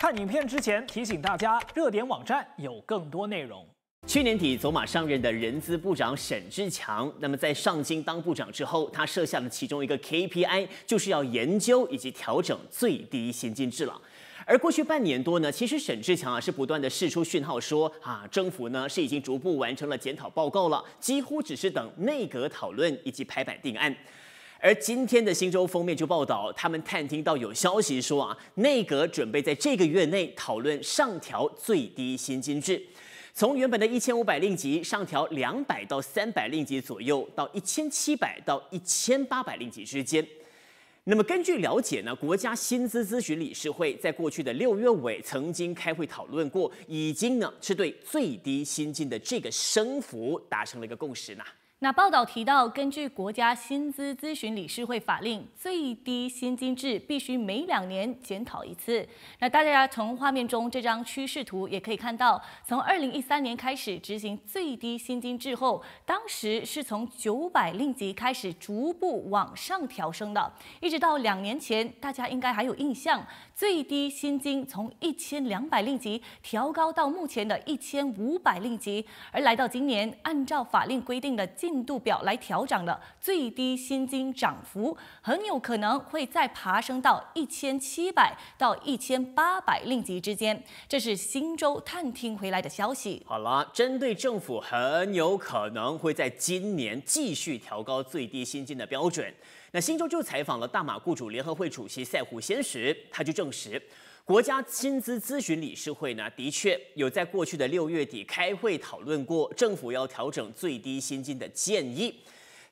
看影片之前提醒大家，热点网站有更多内容。去年底走马上任的人资部长沈志强，那么在上京当部长之后，他设下的其中一个 KPI 就是要研究以及调整最低薪金制了。而过去半年多呢，其实沈志强啊是不断的释出讯号，说啊政府呢是已经逐步完成了检讨报告了，几乎只是等内阁讨论以及排版定案。而今天的《新周刊》封面就报道，他们探听到有消息说啊，内阁准备在这个月内讨论上调最低薪金制，从原本的一千五百令吉上调两百到三百令吉左右，到一千七百到一千八百令吉之间。那么根据了解呢，国家薪资咨询理事会在过去的六月尾曾经开会讨论过，已经呢是对最低薪金的这个升幅达成了一个共识呢。那报道提到，根据国家薪资咨询理事会法令，最低薪金制必须每两年检讨一次。那大家从画面中这张趋势图也可以看到，从二零一三年开始执行最低薪金制后，当时是从九百令吉开始逐步往上调升的，一直到两年前，大家应该还有印象，最低薪金从一千两百令吉调高到目前的一千五百令吉。而来到今年，按照法令规定的。印度表来调整了，最低薪金涨幅很有可能会再爬升到一千七百到一千八百令吉之间，这是新州探听回来的消息。好了，针对政府很有可能会在今年继续调高最低薪金的标准，那新州就采访了大马雇主联合会主席赛胡先时，他就证实。国家薪资咨询理事会呢，的确有在过去的六月底开会讨论过政府要调整最低薪金的建议，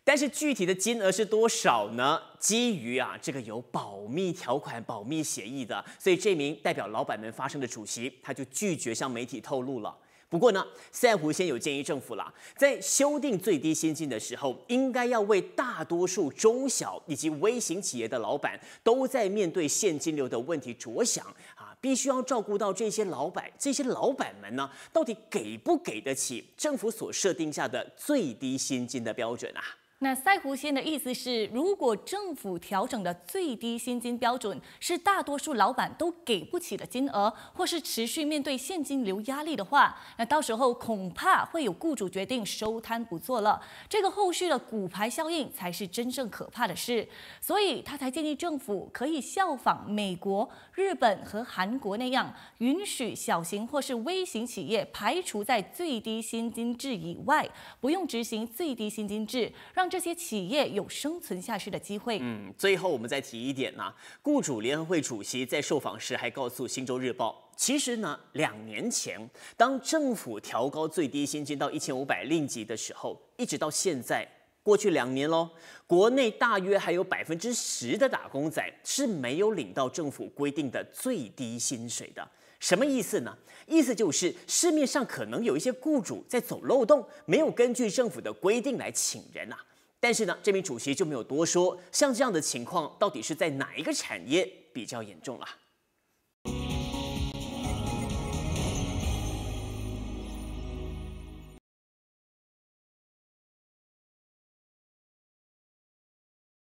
但是具体的金额是多少呢？基于啊这个有保密条款、保密协议的，所以这名代表老板们发声的主席他就拒绝向媒体透露了。不过呢，赛湖先有建议政府啦，在修订最低薪金的时候，应该要为大多数中小以及微型企业的老板都在面对现金流的问题着想啊，必须要照顾到这些老板，这些老板们呢，到底给不给得起政府所设定下的最低薪金的标准啊？那赛胡先的意思是，如果政府调整的最低薪金标准是大多数老板都给不起的金额，或是持续面对现金流压力的话，那到时候恐怕会有雇主决定收摊不做了。这个后续的骨牌效应才是真正可怕的事，所以他才建议政府可以效仿美国、日本和韩国那样，允许小型或是微型企业排除在最低薪金制以外，不用执行最低薪金制，让。这些企业有生存下去的机会。嗯，最后我们再提一点呢，雇主联合会主席在受访时还告诉《新洲日报》，其实呢，两年前当政府调高最低薪金到一千五百令吉的时候，一直到现在，过去两年喽，国内大约还有百分之十的打工仔是没有领到政府规定的最低薪水的。什么意思呢？意思就是市面上可能有一些雇主在走漏洞，没有根据政府的规定来请人啊。但是呢，这名主席就没有多说。像这样的情况，到底是在哪一个产业比较严重了？